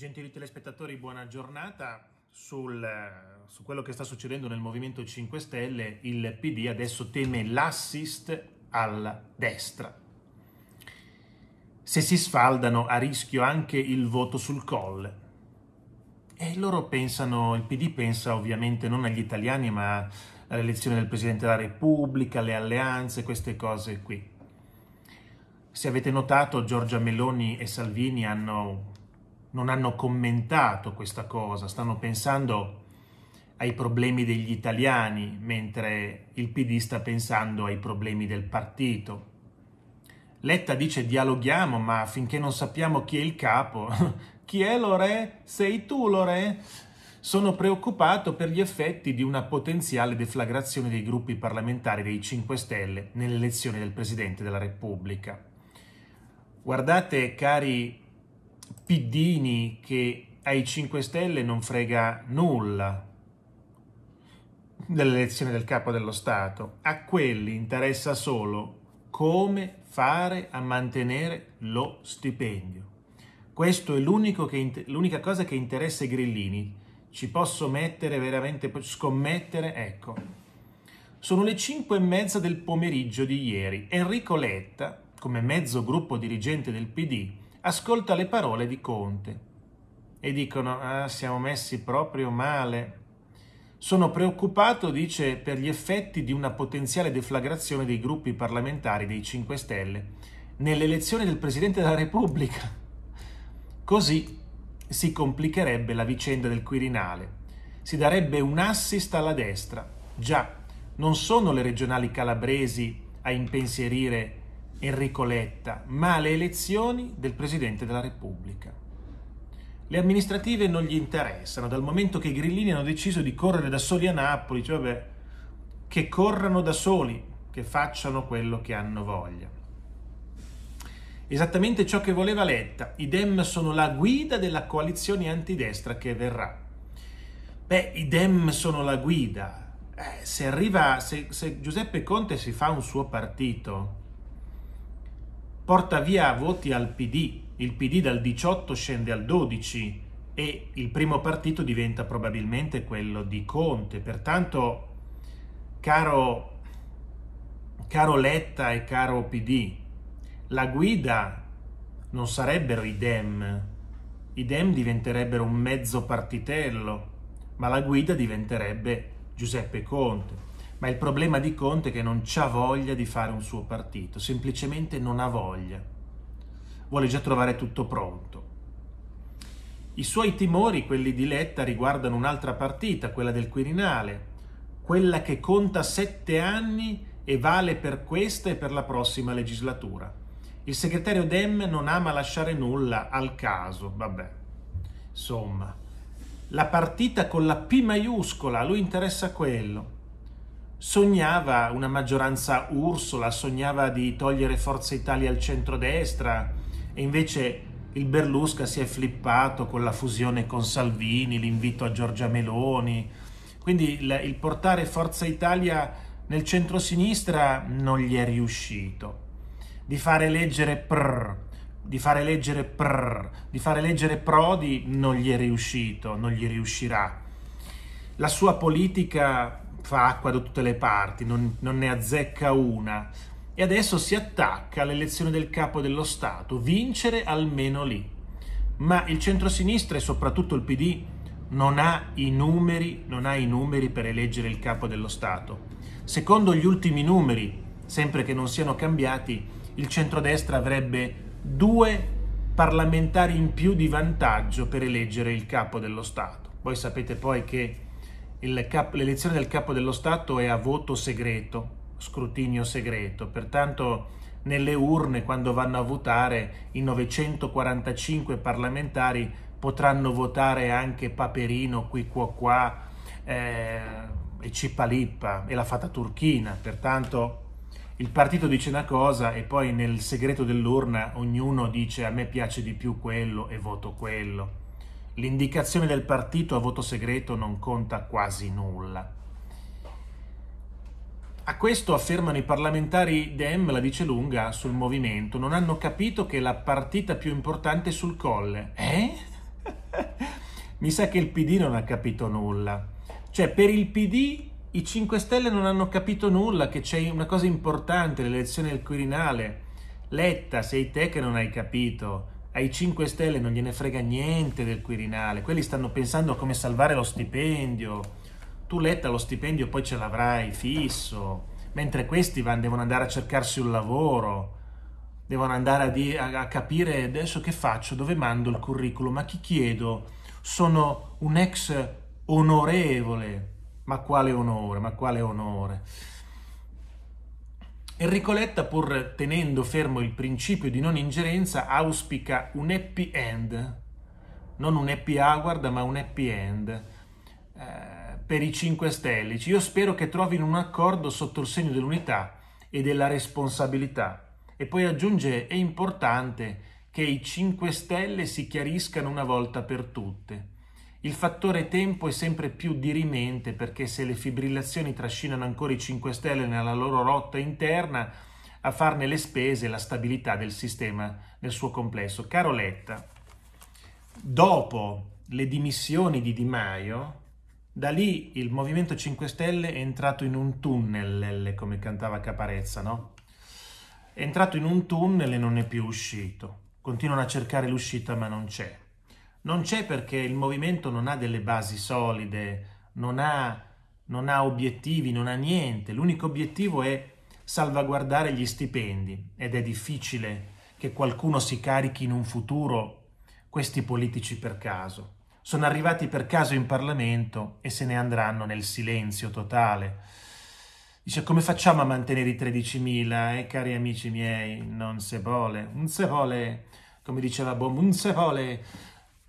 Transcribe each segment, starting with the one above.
Gentili telespettatori, buona giornata. Sul, eh, su quello che sta succedendo nel Movimento 5 Stelle, il PD adesso teme l'assist alla destra. Se si sfaldano a rischio anche il voto sul colle. E loro pensano, il PD pensa ovviamente non agli italiani ma all'elezione del Presidente della Repubblica, alle alleanze, queste cose qui. Se avete notato, Giorgia Meloni e Salvini hanno non hanno commentato questa cosa, stanno pensando ai problemi degli italiani, mentre il PD sta pensando ai problemi del partito. Letta dice dialoghiamo, ma finché non sappiamo chi è il capo, chi è Lore? Sei tu Lore? Sono preoccupato per gli effetti di una potenziale deflagrazione dei gruppi parlamentari dei 5 Stelle nell'elezione del Presidente della Repubblica. Guardate, cari piddini che ai 5 Stelle non frega nulla dell'elezione del capo dello Stato, a quelli interessa solo come fare a mantenere lo stipendio. Questo è l'unica cosa che interessa i grillini. Ci posso mettere veramente, scommettere, ecco. Sono le 5 e mezza del pomeriggio di ieri. Enrico Letta, come mezzo gruppo dirigente del PD, ascolta le parole di Conte e dicono ah, siamo messi proprio male. Sono preoccupato, dice, per gli effetti di una potenziale deflagrazione dei gruppi parlamentari dei 5 Stelle nell'elezione del Presidente della Repubblica. Così si complicherebbe la vicenda del Quirinale. Si darebbe un assist alla destra. Già, non sono le regionali calabresi a impensierire Enrico Letta, ma le elezioni del Presidente della Repubblica. Le amministrative non gli interessano, dal momento che i grillini hanno deciso di correre da soli a Napoli, cioè vabbè, che corrano da soli, che facciano quello che hanno voglia. Esattamente ciò che voleva Letta, i Dem sono la guida della coalizione antidestra che verrà. Beh, i Dem sono la guida. Eh, se arriva, se, se Giuseppe Conte si fa un suo partito, porta via voti al PD, il PD dal 18 scende al 12 e il primo partito diventa probabilmente quello di Conte. Pertanto, caro, caro Letta e caro PD, la guida non sarebbero i Dem, i Dem diventerebbero un mezzo partitello, ma la guida diventerebbe Giuseppe Conte. Ma il problema di Conte è che non ha voglia di fare un suo partito, semplicemente non ha voglia. Vuole già trovare tutto pronto. I suoi timori, quelli di Letta, riguardano un'altra partita, quella del Quirinale, quella che conta sette anni e vale per questa e per la prossima legislatura. Il segretario Dem non ama lasciare nulla al caso, vabbè. Insomma, la partita con la P maiuscola, a lui interessa quello sognava una maggioranza Ursula, sognava di togliere Forza Italia al centrodestra e invece il Berlusca si è flippato con la fusione con Salvini, l'invito a Giorgia Meloni. Quindi il, portare Forza Italia nel centrosinistra non gli è riuscito. Di fare leggere prr, di fare leggere prr, di fare leggere Prodi non gli è riuscito, non gli riuscirà. La sua politica fa acqua da tutte le parti, non, non ne azzecca una. E adesso si attacca all'elezione del capo dello Stato, vincere almeno lì. Ma il centrosinistra e soprattutto il PD non ha i numeri, non ha i numeri per eleggere il capo dello Stato. Secondo gli ultimi numeri, sempre che non siano cambiati, il centrodestra avrebbe due parlamentari in più di vantaggio per eleggere il capo dello Stato. Voi sapete poi che cap- l'elezione del capo dello Stato è a voto segreto, scrutinio segreto, pertanto nelle urne quando vanno a votare i 945 parlamentari potranno votare anche Paperino, qui qua qua eh, e Cipalippa e la fata turchina, pertanto il partito dice una cosa e poi nel segreto dell'urna ognuno dice a me piace di più quello e voto quello l'indicazione del partito a voto segreto non conta quasi nulla. A questo affermano i parlamentari Dem, la dice lunga, sul movimento, non hanno capito che la partita più importante è sul colle. Eh? Mi sa che il PD non ha capito nulla. Cioè, per il PD i 5 Stelle non hanno capito nulla, che c'è una cosa importante, l'elezione del Quirinale. Letta, sei te che non hai capito ai 5 Stelle non gliene frega niente del Quirinale, quelli stanno pensando a come salvare lo stipendio. Tu letta lo stipendio poi ce l'avrai fisso, mentre questi van, devono andare a cercarsi un lavoro, devono andare a, di, a, a capire adesso che faccio, dove mando il curriculum, ma chi chiedo, sono un ex onorevole, ma quale onore, ma quale onore. Enrico Letta, pur tenendo fermo il principio di non ingerenza, auspica un happy end, non un happy hour, ma un happy end eh, per i 5 Stelle. Io spero che trovino un accordo sotto il segno dell'unità e della responsabilità. E poi aggiunge, è importante che i 5 Stelle si chiariscano una volta per tutte. Il fattore tempo è sempre più dirimente perché se le fibrillazioni trascinano ancora i 5 Stelle nella loro rotta interna, a farne le spese la stabilità del sistema nel suo complesso. Caro Letta, dopo le dimissioni di Di Maio, da lì il Movimento 5 Stelle è entrato in un tunnel, come cantava Caparezza, no? È entrato in un tunnel e non è più uscito. Continuano a cercare l'uscita ma non c'è. Non c'è perché il movimento non ha delle basi solide, non ha, non ha obiettivi, non ha niente. L'unico obiettivo è salvaguardare gli stipendi ed è difficile che qualcuno si carichi in un futuro questi politici per caso. Sono arrivati per caso in Parlamento e se ne andranno nel silenzio totale. Dice come facciamo a mantenere i 13.000? Eh, cari amici miei, non se vuole, non se vuole, come diceva Bombo, non se vuole.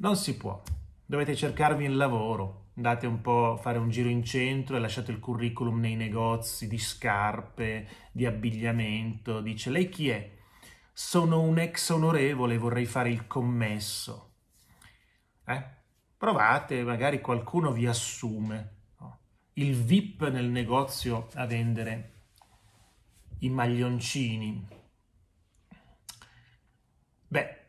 Non si può. Dovete cercarvi il lavoro, andate un po' a fare un giro in centro e lasciate il curriculum nei negozi di scarpe, di abbigliamento. Dice, lei chi è? Sono un ex onorevole, vorrei fare il commesso. Eh? Provate, magari qualcuno vi assume. Il VIP nel negozio a vendere i maglioncini. Beh,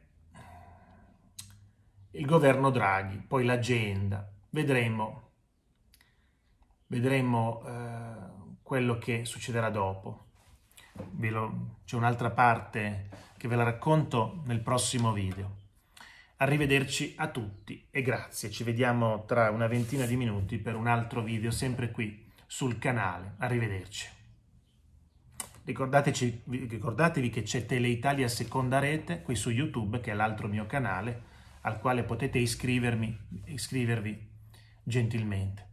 il governo Draghi, poi l'agenda, vedremo, vedremo eh, quello che succederà dopo. C'è un'altra parte che ve la racconto nel prossimo video. Arrivederci a tutti e grazie, ci vediamo tra una ventina di minuti per un altro video sempre qui sul canale. Arrivederci. ricordatevi che c'è Teleitalia Seconda Rete qui su YouTube che è l'altro mio canale al quale potete iscrivervi gentilmente.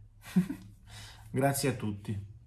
Grazie a tutti.